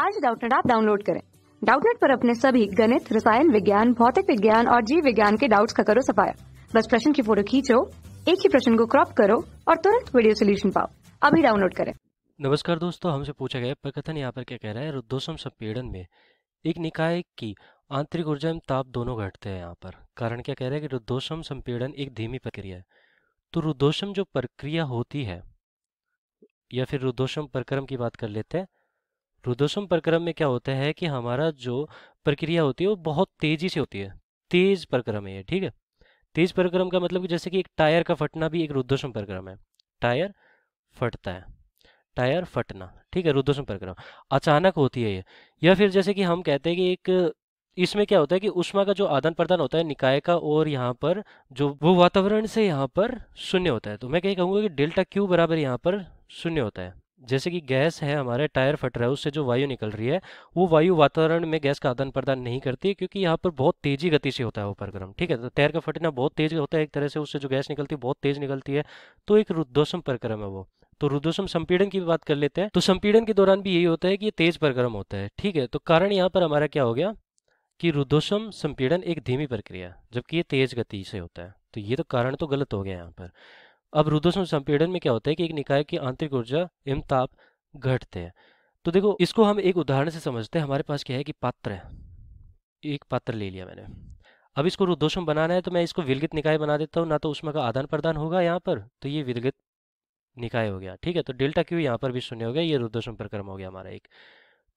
आज डाउटनेट आप डाउनलोड करें डाउटनेट पर अपने सभी गणित रसायन विज्ञान भौतिक विज्ञान और जीव विज्ञान के डाउट्स का करो सफाया बस प्रश्न की फोटो खींचो एक ही प्रश्न को क्रॉप करो और तुरंत वीडियो सोल्यूशन पाओ अभी डाउनलोड करें नमस्कार दोस्तों हमसे पूछा गया प्रकथन यहाँ पर क्या कह रहा है रुद्धोषम संपीड़न में एक निकाय की आंतरिक ऊर्जा एवं ताप दोनों घटते हैं यहाँ पर कारण क्या कह रहा है कि रुद्धोषम संपीड़न एक धीमी प्रक्रिया है तो रुद्धोषम जो प्रक्रिया होती है या फिर रुद्धोषम प्रक्रम की बात कर लेते हैं रुद्रोषम प्रक्रम में क्या होता है कि हमारा जो प्रक्रिया होती है वो बहुत तेजी से होती है तेज प्रक्रम है ये ठीक है तेज प्रक्रम का मतलब कि जैसे कि एक टायर का फटना भी एक रुद्रोषम प्रक्रम है टायर फटता है टायर फटना ठीक है रुद्रोषम प्रक्रम अचानक होती है ये या फिर जैसे कि हम कहते हैं कि एक इसमें क्या होता है कि उष्मा का जो आदान प्रदान होता है निकाय का और यहाँ पर जो वो वातावरण से यहाँ पर शून्य होता है तो मैं क्या कहूँगा कि डेल्टा क्यू बराबर यहाँ पर शून्य होता है जैसे कि गैस है हमारे टायर फट रहा है उससे जो वायु निकल रही है वो वायु वातावरण में गैस का आदान प्रदान नहीं करती क्योंकि यहाँ पर बहुत तेजी गति से होता है वो प्रक्रम ठीक है तो टायर का फटना बहुत तेज होता है एक तरह से उससे जो गैस निकलती है बहुत तेज निकलती है तो एक रुद्धोषम परक्रम है वो तो रुद्धोषम संपीड़न की बात कर लेते हैं तो संपीड़न के दौरान भी यही होता है कि ये तेज परक्रम होता है ठीक है तो कारण यहाँ पर हमारा क्या हो गया कि रुद्धोषम संपीड़न एक धीमी प्रक्रिया जबकि ये तेज गति से होता है तो ये तो कारण तो गलत हो गया यहाँ पर अब रुद्रस्व संपीड़न में क्या होता है कि एक निकाय की आंतरिक ऊर्जा एवं ताप घटते हैं तो देखो इसको हम एक उदाहरण से समझते हैं हमारे पास क्या है कि पात्र है एक पात्र ले लिया मैंने अब इसको रुद्रोषम बनाना है तो मैं इसको विलगित निकाय बना देता हूँ ना तो उसमें का आदान प्रदान होगा यहाँ पर तो ये विलगित निकाय हो गया ठीक है तो डेल्टा क्यू यहाँ पर भी शून्य हो गया ये रुद्रोषम प्रक्रम हो गया हमारा एक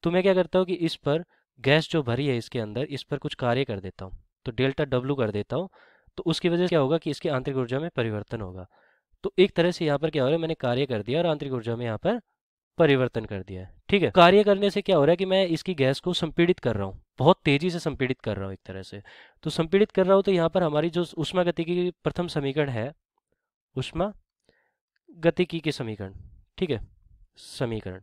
तो मैं क्या करता हूँ कि इस पर गैस जो भरी है इसके अंदर इस पर कुछ कार्य कर देता हूँ तो डेल्टा डब्लू कर देता हूँ तो उसकी वजह से क्या होगा कि इसके आंतरिक ऊर्जा में परिवर्तन होगा तो एक तरह से यहाँ पर क्या हो रहा है मैंने कार्य कर दिया और आंतरिक ऊर्जा में यहाँ पर परिवर्तन कर दिया है ठीक है कार्य करने से क्या हो रहा है कि मैं इसकी गैस को संपीड़ित कर रहा हूँ बहुत तेजी से संपीड़ित कर रहा हूँ एक तरह से तो संपीड़ित कर रहा हूँ तो यहाँ पर हमारी जो उष्मा गति की प्रथम समीकरण है उष्मा गतिकी के समीकरण ठीक है समीकरण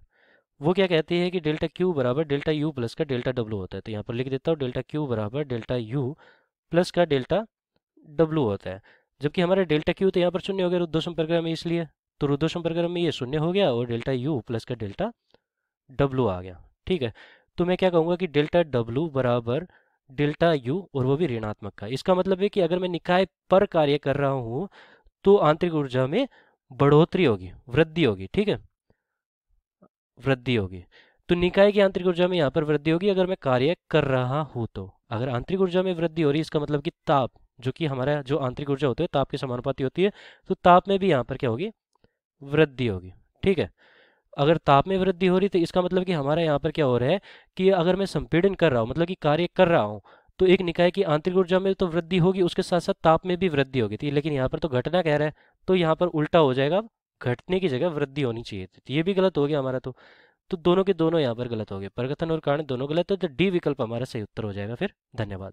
वो क्या कहती है कि डेल्टा क्यू बराबर डेल्टा यू प्लस का डेल्टा डब्ल्यू होता है तो यहाँ पर लिख देता हूँ डेल्टा क्यू बराबर डेल्टा यू प्लस का डेल्टा डब्ल्यू होता है जबकि हमारा डेल्टा क्यू तो यहाँ पर शून्य हो गया रुद्धो संपर्क में इसलिए तो रुद्धो संपर्क में ये शून्य हो गया और डेल्टा यू प्लस का डेल्टा डब्लू आ गया ठीक है तो मैं क्या कहूँगा कि डेल्टा डब्लू बराबर डेल्टा यू और वो भी ऋणात्मक का इसका मतलब है कि अगर मैं निकाय पर कार्य कर रहा हूँ तो आंतरिक ऊर्जा में बढ़ोतरी होगी वृद्धि होगी ठीक है वृद्धि होगी तो निकाय की आंतरिक ऊर्जा में यहाँ पर वृद्धि होगी अगर मैं कार्य कर रहा हूँ तो अगर आंतरिक ऊर्जा में वृद्धि हो रही है इसका मतलब कि ताप जो कि हमारा जो आंतरिक ऊर्जा होती है ताप के समानुपाती होती है तो ताप में भी यहाँ पर क्या होगी वृद्धि होगी ठीक है अगर ताप में वृद्धि हो रही तो इसका मतलब कि हमारा यहाँ पर क्या हो रहा है कि अगर मैं संपीड़न कर रहा हूँ मतलब कि कार्य कर रहा हूँ तो एक निकाय की आंतरिक ऊर्जा में तो वृद्धि होगी उसके साथ साथ ताप में भी वृद्धि होगी थी लेकिन यहाँ पर तो घटना कह रहा है तो यहाँ पर उल्टा हो जाएगा घटने की जगह वृद्धि होनी चाहिए थी तो ये भी गलत हो गया हमारा तो तो दोनों के दोनों यहाँ पर गलत हो गए प्रगतन और कारण दोनों गलत है तो डी विकल्प हमारा सही उत्तर हो जाएगा फिर धन्यवाद